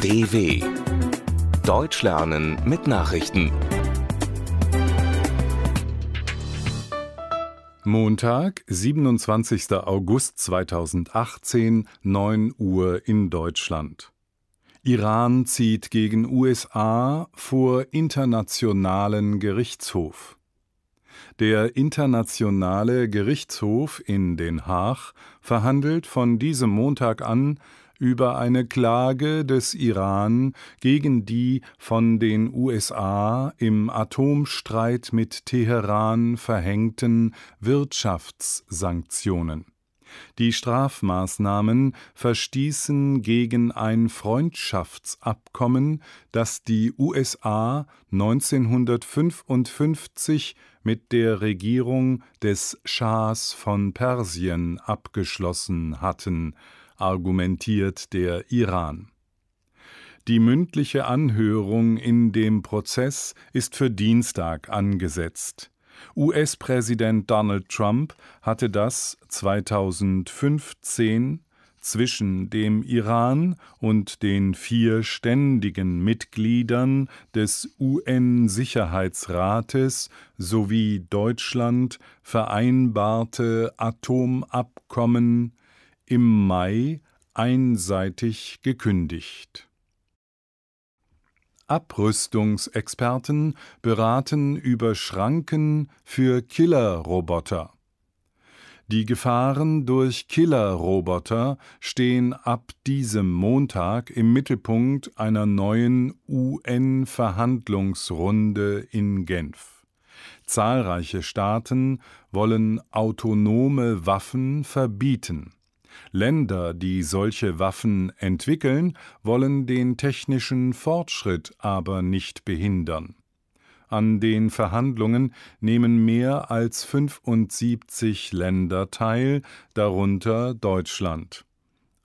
DW Deutsch lernen mit Nachrichten. Montag, 27. August 2018, 9 Uhr in Deutschland. Iran zieht gegen USA vor internationalen Gerichtshof. Der Internationale Gerichtshof in Den Haag verhandelt von diesem Montag an über eine Klage des Iran gegen die von den USA im Atomstreit mit Teheran verhängten Wirtschaftssanktionen. Die Strafmaßnahmen verstießen gegen ein Freundschaftsabkommen, das die USA 1955 mit der Regierung des Schahs von Persien abgeschlossen hatten, argumentiert der Iran. Die mündliche Anhörung in dem Prozess ist für Dienstag angesetzt. US-Präsident Donald Trump hatte das 2015 zwischen dem Iran und den vier ständigen Mitgliedern des UN-Sicherheitsrates sowie Deutschland vereinbarte Atomabkommen im Mai einseitig gekündigt. Abrüstungsexperten beraten über Schranken für Killerroboter. Die Gefahren durch Killerroboter stehen ab diesem Montag im Mittelpunkt einer neuen UN-Verhandlungsrunde in Genf. Zahlreiche Staaten wollen autonome Waffen verbieten. Länder, die solche Waffen entwickeln, wollen den technischen Fortschritt aber nicht behindern. An den Verhandlungen nehmen mehr als 75 Länder teil, darunter Deutschland.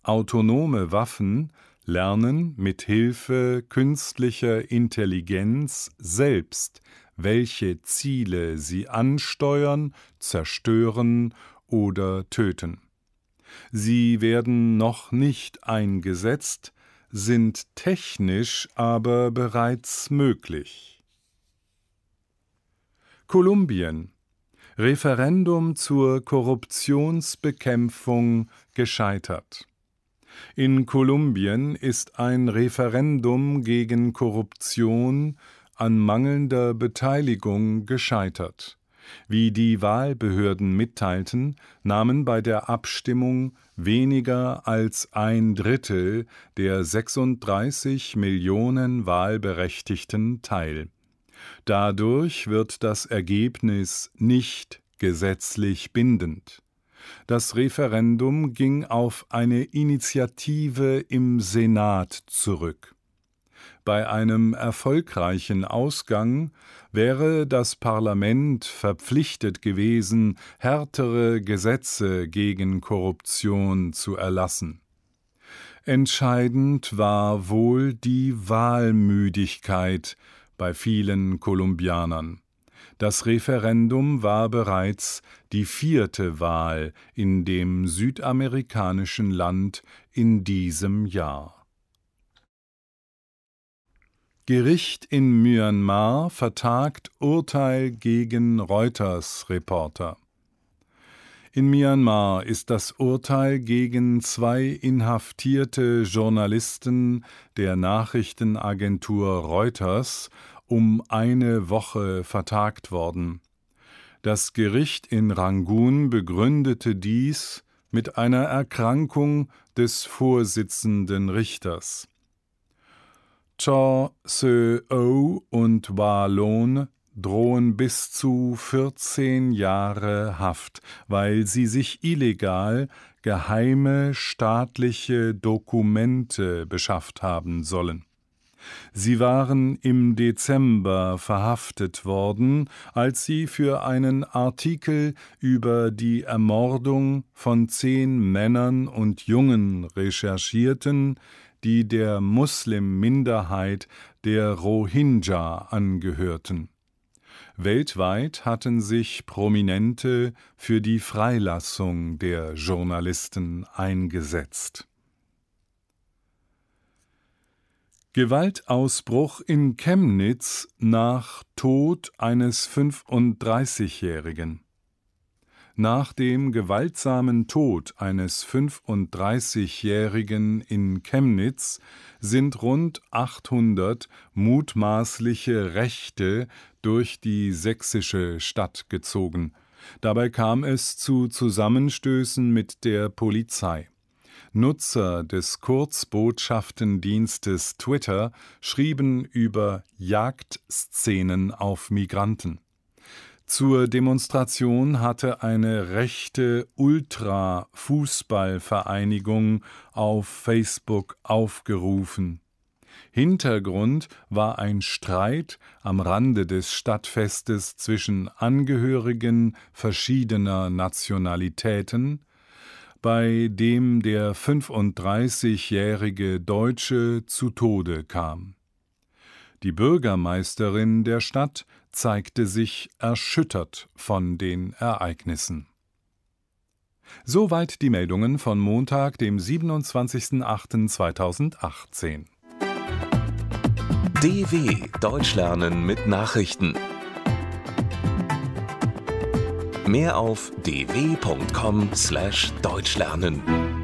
Autonome Waffen lernen mit Hilfe künstlicher Intelligenz selbst, welche Ziele sie ansteuern, zerstören oder töten. Sie werden noch nicht eingesetzt, sind technisch aber bereits möglich. Kolumbien Referendum zur Korruptionsbekämpfung gescheitert. In Kolumbien ist ein Referendum gegen Korruption an mangelnder Beteiligung gescheitert. Wie die Wahlbehörden mitteilten, nahmen bei der Abstimmung weniger als ein Drittel der 36 Millionen Wahlberechtigten teil. Dadurch wird das Ergebnis nicht gesetzlich bindend. Das Referendum ging auf eine Initiative im Senat zurück. Bei einem erfolgreichen Ausgang wäre das Parlament verpflichtet gewesen, härtere Gesetze gegen Korruption zu erlassen. Entscheidend war wohl die Wahlmüdigkeit bei vielen Kolumbianern. Das Referendum war bereits die vierte Wahl in dem südamerikanischen Land in diesem Jahr. Gericht in Myanmar vertagt Urteil gegen Reuters-Reporter. In Myanmar ist das Urteil gegen zwei inhaftierte Journalisten der Nachrichtenagentur Reuters um eine Woche vertagt worden. Das Gericht in Rangun begründete dies mit einer Erkrankung des vorsitzenden Richters. Jean Seou und Wallon drohen bis zu 14 Jahre Haft, weil sie sich illegal geheime staatliche Dokumente beschafft haben sollen. Sie waren im Dezember verhaftet worden, als sie für einen Artikel über die Ermordung von zehn Männern und Jungen recherchierten, die der Muslim-Minderheit der Rohingya angehörten. Weltweit hatten sich Prominente für die Freilassung der Journalisten eingesetzt. Gewaltausbruch in Chemnitz nach Tod eines 35-Jährigen nach dem gewaltsamen Tod eines 35-Jährigen in Chemnitz sind rund 800 mutmaßliche Rechte durch die sächsische Stadt gezogen. Dabei kam es zu Zusammenstößen mit der Polizei. Nutzer des Kurzbotschaftendienstes Twitter schrieben über Jagdszenen auf Migranten. Zur Demonstration hatte eine rechte Ultra-Fußballvereinigung auf Facebook aufgerufen. Hintergrund war ein Streit am Rande des Stadtfestes zwischen Angehörigen verschiedener Nationalitäten, bei dem der 35-jährige Deutsche zu Tode kam. Die Bürgermeisterin der Stadt zeigte sich erschüttert von den Ereignissen. Soweit die Meldungen von Montag, dem 27.08.2018. DW Deutsch lernen mit Nachrichten. Mehr auf dw.com/deutschlernen.